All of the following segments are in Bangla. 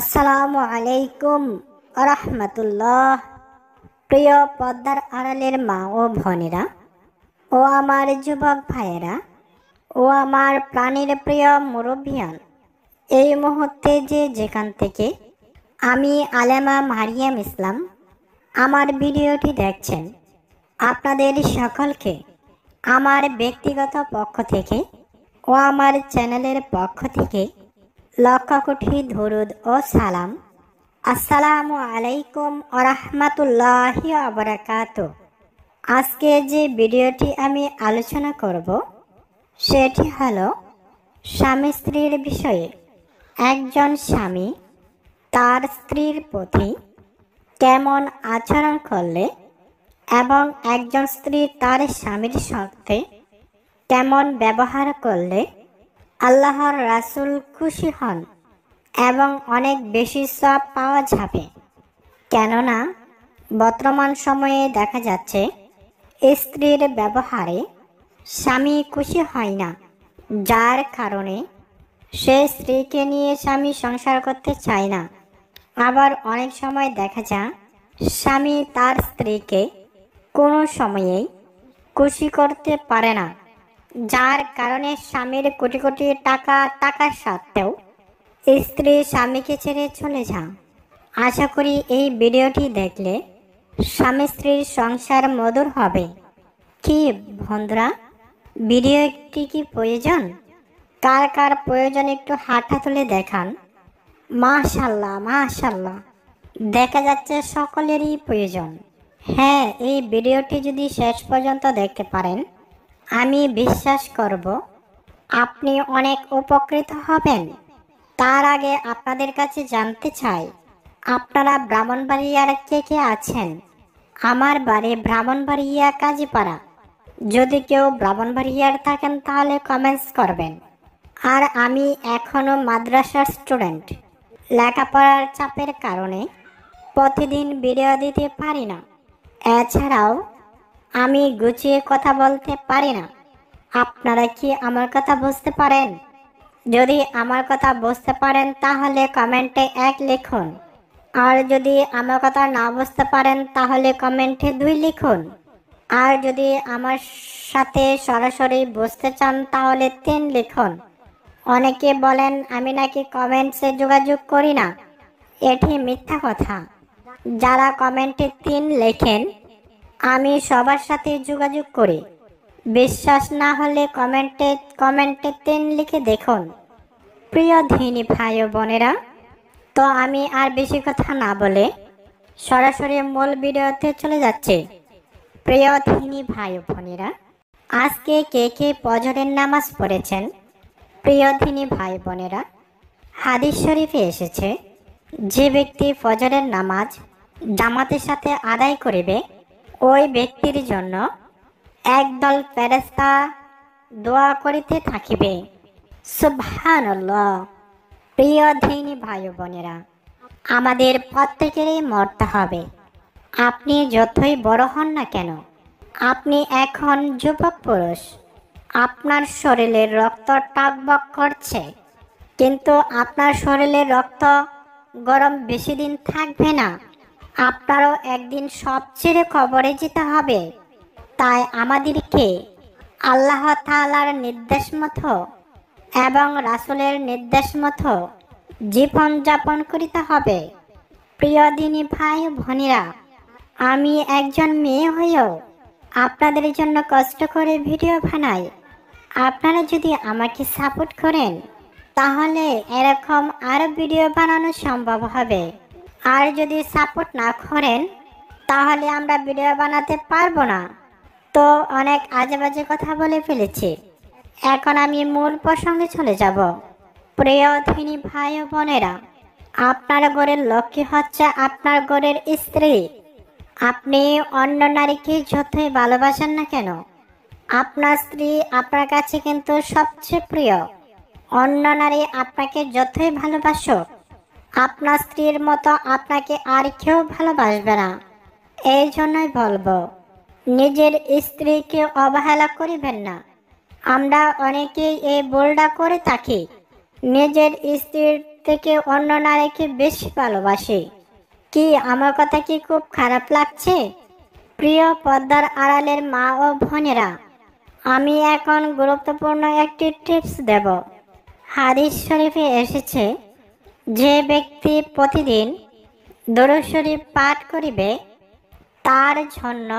আসসালামু আলাইকুম রহমতুল্লাহ প্রিয় পদ্মার আড়ালের মা ও ভনেরা ও আমার যুবক ভাইয়েরা ও আমার প্রাণের প্রিয় মুরব্বিয়ান এই মুহূর্তে যে যেখান থেকে আমি আলেমা মারিয়াম ইসলাম আমার ভিডিওটি দেখছেন আপনাদের সকলকে আমার ব্যক্তিগত পক্ষ থেকে ও আমার চ্যানেলের পক্ষ থেকে লক্ষকোটি ধরুদ ও সালাম আসসালামু আলাইকুম আরহামাতুল্লাহি আবরাকাত আজকে যে ভিডিওটি আমি আলোচনা করব সেটি হল স্বামী স্ত্রীর বিষয়ে একজন স্বামী তার স্ত্রীর প্রতি কেমন আচরণ করলে এবং একজন স্ত্রী তার স্বামীর সাথে কেমন ব্যবহার করলে আল্লাহর রাসুল খুশি হন এবং অনেক বেশি সব পাওয়া যাবে কেননা বর্তমান সময়ে দেখা যাচ্ছে স্ত্রীর ব্যবহারে স্বামী খুশি হয় না যার কারণে সে স্ত্রীকে নিয়ে স্বামী সংসার করতে চায় না আবার অনেক সময় দেখা যায় স্বামী তার স্ত্রীকে কোনো সময়েই খুশি করতে পারে না যার কারণে স্বামীর কোটি কোটি টাকা টাকার সত্ত্বেও স্ত্রী স্বামীকে ছেড়ে চলে যান আশা করি এই ভিডিওটি দেখলে স্বামী স্ত্রীর সংসার মধুর হবে কি বন্ধুরা ভিডিও একটি কি প্রয়োজন কার কার প্রয়োজন একটু হাঁটা তুলে দেখান মাশাল্লাহ মাশাল্লাহ দেখা যাচ্ছে সকলেরই প্রয়োজন হ্যাঁ এই ভিডিওটি যদি শেষ পর্যন্ত দেখতে পারেন আমি বিশ্বাস করব আপনি অনেক উপকৃত হবেন তার আগে আপনাদের কাছে জানতে চাই আপনারা ব্রাহ্মণবাড়িয়ার কে কে আছেন আমার বাড়ি ব্রাহ্মণবাড়িয়া কাজীপাড়া যদি কেউ ব্রাহ্মণবাড়িয়ার থাকেন তাহলে কমেন্টস করবেন আর আমি এখনও মাদ্রাসার স্টুডেন্ট লেখাপড়ার চাপের কারণে প্রতিদিন ভিডিও দিতে পারি না এছাড়াও আমি গুছিয়ে কথা বলতে পারি না আপনারা কি আমার কথা বুঝতে পারেন যদি আমার কথা বুঝতে পারেন তাহলে কমেন্টে এক লিখুন আর যদি আমার কথা না বুঝতে পারেন তাহলে কমেন্টে দুই লিখুন আর যদি আমার সাথে সরাসরি বুঝতে চান তাহলে তিন লিখুন অনেকে বলেন আমি নাকি কমেন্টসে যোগাযোগ করি না এটি মিথ্যা কথা যারা কমেন্টে তিন লেখেন আমি সবার সাথে যোগাযোগ করি বিশ্বাস না হলে কমেন্টে কমেন্টে তেন লিখে দেখুন প্রিয় ধিনী ভাই ও বোনেরা তো আমি আর বেশি কথা না বলে সরাসরি মূল ভিডিওতে চলে যাচ্ছে প্রিয় ধিনী ভাই ও বোনেরা আজকে কে কে পজরের নামাজ পড়েছেন প্রিয় ধিনী ভাই বোনেরা হাদিস শরীফে এসেছে যে ব্যক্তি ফজরের নামাজ জামাতের সাথে আদায় করিবে ওই ব্যক্তির জন্য একদল ফেরেস্তা দোয়া করিতে থাকিবে প্রিয় ধিনী ভাই বোনেরা আমাদের প্রত্যেকেরই মরতে হবে আপনি যতই বড় হন না কেন আপনি এখন যুবক পুরুষ আপনার শরীরের রক্ত টাকবক করছে কিন্তু আপনার শরীরের রক্ত গরম বেশি দিন থাকবে না আপনারও একদিন সব ছেড়ে খবরে যেতে হবে তাই আমাদেরকে আল্লাহ তালার নির্দেশ মতো এবং রাসুলের নির্দেশ মতো জীবন যাপন করিতে হবে প্রিয় দিনী ভাই ভনিরা আমি একজন মেয়ে হয়েও আপনাদের জন্য কষ্ট করে ভিডিও বানাই আপনারা যদি আমাকে সাপোর্ট করেন তাহলে এরকম আরও ভিডিও বানানো সম্ভব হবে আর যদি সাপোর্ট না করেন তাহলে আমরা ভিডিও বানাতে পারবো না তো অনেক আজে বাজে কথা বলে ফেলেছি এখন আমি মূল প্রসঙ্গে চলে যাব প্রিয় ধিনী ভাই ও বোনেরা আপনার গড়ের লক্ষ্মী হচ্ছে আপনার গড়ের স্ত্রী আপনি অন্য নারীকে যতই ভালোবাসেন না কেন আপনার স্ত্রী আপনার কাছে কিন্তু সবচেয়ে প্রিয় অন্য নারী আপনাকে যতই ভালোবাসুক আপনার স্ত্রীর মতো আপনাকে আর কেউ ভালোবাসবে না এই জন্যই বলবো নিজের স্ত্রীকে অবহেলা করিবেন না আমরা অনেকেই এই বোলটা করে থাকি নিজের স্ত্রীর থেকে অন্য নারীকে বেশি ভালোবাসি কি আমার কথা কি খুব খারাপ লাগছে প্রিয় পদ্মার আড়ালের মা ও বোনেরা আমি এখন গুরুত্বপূর্ণ একটি টিপস দেব হাদিস শরীফে এসেছে যে ব্যক্তি প্রতিদিন দরশরী পাঠ করিবে তার জন্য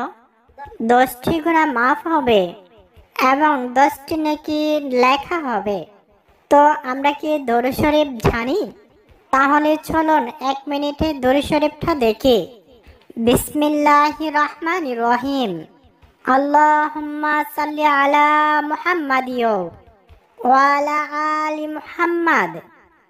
দশটি গুণা মাফ হবে এবং দশটি নাকি লেখা হবে তো আমরা কি দৌড় শরীফ জানি তাহলে চলুন এক মিনিটে দৌড় শরীফটা দেখি বিসমিল্লাহ রহমান রহিম আল্লাহ সাল্লি আলা মুহাম্মাদিও ওয়ালা আলী মুহাম্মাদ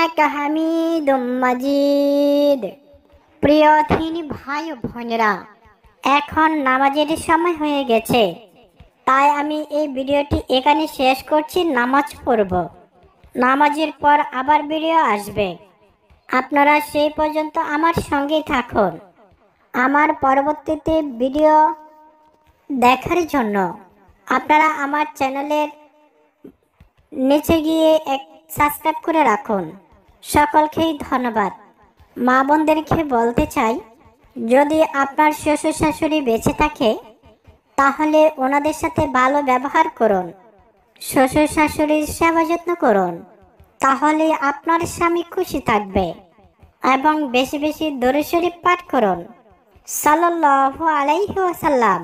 ইন্নাকা হামিদুম মাজিদ প্রিয় থিনী ভাই ও বোনেরা এখন নামাজের সময় হয়ে গেছে তাই আমি এই ভিডিওটি এখানে শেষ করছি নামাজ পড়ব নামাজের পর আবার ভিডিও আসবে আপনারা সেই পর্যন্ত আমার সঙ্গেই থাকুন আমার পরবর্তীতে ভিডিও দেখার জন্য আপনারা আমার চ্যানেলের নিচে গিয়ে এক সাবস্ক্রাইব করে রাখুন সকলকেই ধন্যবাদ মা বোনদেরকে বলতে চাই যদি আপনার শ্বশুর শাশুড়ি বেঁচে থাকে তাহলে ওনাদের সাথে ভালো ব্যবহার করুন শ্বশুর শাশুড়ির সেবা যত্ন করুন তাহলে আপনার স্বামী খুশি থাকবে এবং বেশি বেশি দরু শরীফ পাঠ করুন সাল্লাহ আলাইহি ওসাল্লাম